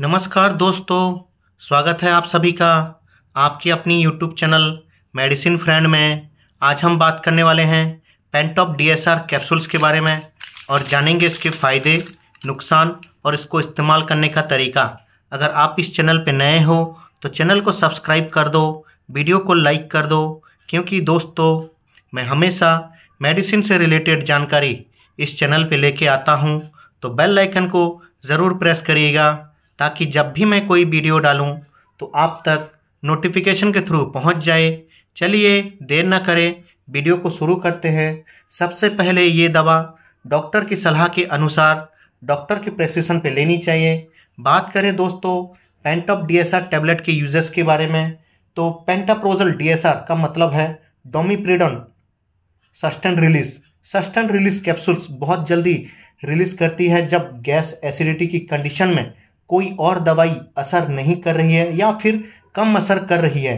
नमस्कार दोस्तों स्वागत है आप सभी का आपकी अपनी यूट्यूब चैनल मेडिसिन फ्रेंड में आज हम बात करने वाले हैं पेंटॉप डीएसआर कैप्सूल्स के बारे में और जानेंगे इसके फ़ायदे नुकसान और इसको इस्तेमाल करने का तरीका अगर आप इस चैनल पर नए हो तो चैनल को सब्सक्राइब कर दो वीडियो को लाइक कर दो क्योंकि दोस्तों मैं हमेशा मेडिसिन से रिलेटेड जानकारी इस चैनल पर लेके आता हूँ तो बेल आइकन को ज़रूर प्रेस करिएगा ताकि जब भी मैं कोई वीडियो डालूं तो आप तक नोटिफिकेशन के थ्रू पहुंच जाए चलिए देर ना करें वीडियो को शुरू करते हैं सबसे पहले ये दवा डॉक्टर की सलाह के अनुसार डॉक्टर की प्रेस्क्रिप्शन पे लेनी चाहिए बात करें दोस्तों पेंटअप डीएसआर टैबलेट के यूजर्स के बारे में तो पेंटाप्रोजल डीएसआर का मतलब है domperidone sustained release sustained release capsules बहुत जल्दी रिलीज करती है जब गैस एसिडिटी की कंडीशन में कोई और दवाई असर नहीं कर रही है या फिर कम असर कर रही है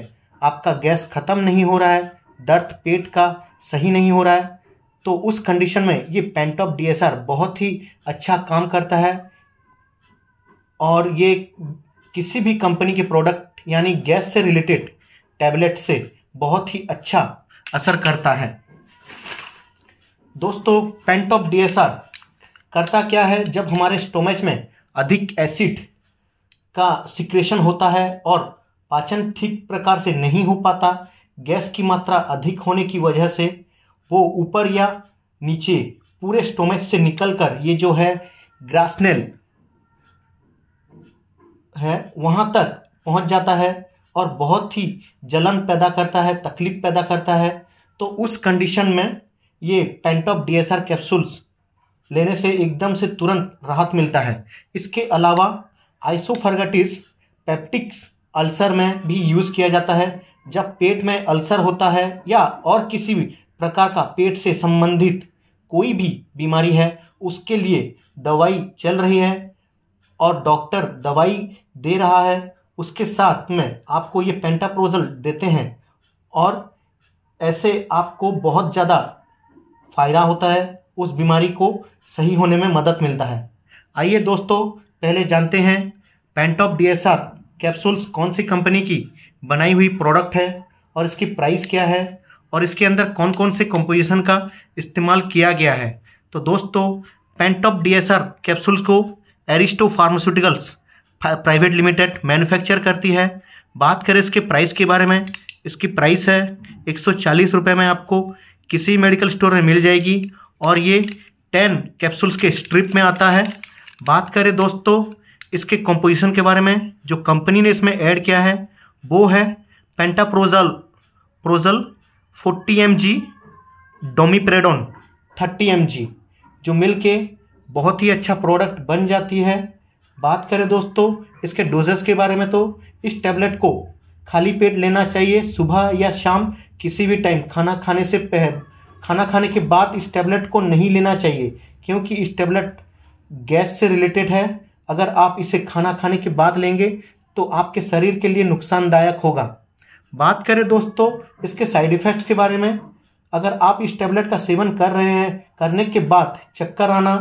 आपका गैस ख़त्म नहीं हो रहा है दर्द पेट का सही नहीं हो रहा है तो उस कंडीशन में ये पेंटॉप डी बहुत ही अच्छा काम करता है और ये किसी भी कंपनी के प्रोडक्ट यानी गैस से रिलेटेड टैबलेट से बहुत ही अच्छा असर करता है दोस्तों पेंटॉप डी करता क्या है जब हमारे स्टोमेज में अधिक एसिड का सिक्रेशन होता है और पाचन ठीक प्रकार से नहीं हो पाता गैस की मात्रा अधिक होने की वजह से वो ऊपर या नीचे पूरे स्टोमेज से निकलकर ये जो है ग्रासनेल है वहाँ तक पहुँच जाता है और बहुत ही जलन पैदा करता है तकलीफ पैदा करता है तो उस कंडीशन में ये पेंटॉप डीएसआर कैप्सूल्स लेने से एकदम से तुरंत राहत मिलता है इसके अलावा आइसोफर्गटिस पेप्टिक्स अल्सर में भी यूज़ किया जाता है जब पेट में अल्सर होता है या और किसी भी प्रकार का पेट से संबंधित कोई भी बीमारी है उसके लिए दवाई चल रही है और डॉक्टर दवाई दे रहा है उसके साथ में आपको ये पेंटाप्रोजल देते हैं और ऐसे आपको बहुत ज़्यादा फ़ायदा होता है उस बीमारी को सही होने में मदद मिलता है आइए दोस्तों पहले जानते हैं Pantop D S R capsules कौन सी कंपनी की बनाई हुई प्रोडक्ट है और इसकी प्राइस क्या है और इसके अंदर कौन कौन से कंपोजिशन का इस्तेमाल किया गया है तो दोस्तों Pantop D S R capsules को Aristo pharmaceuticals private limited manufacture करती है बात करें इसके प्राइस के बारे में इसकी प्राइस है एक सौ में आपको किसी मेडिकल स्टोर में मिल जाएगी और ये टेन कैप्सूल्स के स्ट्रिप में आता है बात करें दोस्तों इसके कंपोजिशन के बारे में जो कंपनी ने इसमें ऐड किया है वो है pantoprazole prazole forty M G domperidone thirty M G जो मिल के बहुत ही अच्छा प्रोडक्ट बन जाती है बात करें दोस्तों इसके डोजेस के बारे में तो इस टैबलेट को खाली पेट लेना चाहिए सुबह या शाम किसी भी टाइम खाना खाने से पह खाना खाने के बाद इस टैबलेट को नहीं लेना चाहिए क्योंकि इस टैबलेट गैस से रिलेटेड है अगर आप इसे खाना खाने के बाद लेंगे तो आपके शरीर के लिए नुकसानदायक होगा बात करें दोस्तों इसके साइड इफ़ेक्ट्स के बारे में अगर आप इस टैबलेट का सेवन कर रहे हैं करने के बाद चक्कर आना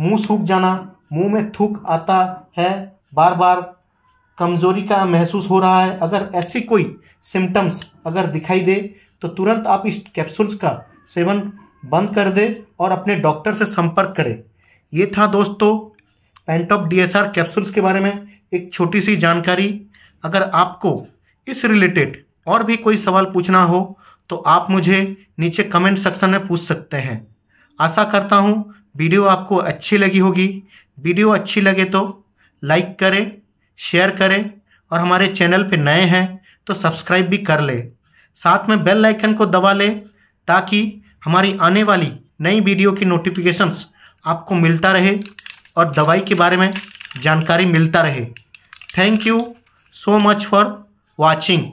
मुंह सूख जाना मुंह में थूक आता है बार बार कमज़ोरी का महसूस हो रहा है अगर ऐसी कोई सिम्टम्स अगर दिखाई दे तो तुरंत आप इस कैप्सूल्स का सेवन बंद कर दें और अपने डॉक्टर से संपर्क करें ये था दोस्तों पेंटॉप डीएसआर कैप्सूल्स के बारे में एक छोटी सी जानकारी अगर आपको इस रिलेटेड और भी कोई सवाल पूछना हो तो आप मुझे नीचे कमेंट सेक्शन में पूछ सकते हैं आशा करता हूँ वीडियो आपको अच्छी लगी होगी वीडियो अच्छी लगे तो लाइक करें शेयर करें और हमारे चैनल पर नए हैं तो सब्सक्राइब भी कर ले साथ में बेल आइकन को दबा लें ताकि हमारी आने वाली नई वीडियो की नोटिफिकेशंस आपको मिलता रहे और दवाई के बारे में जानकारी मिलता रहे thank you so much for watching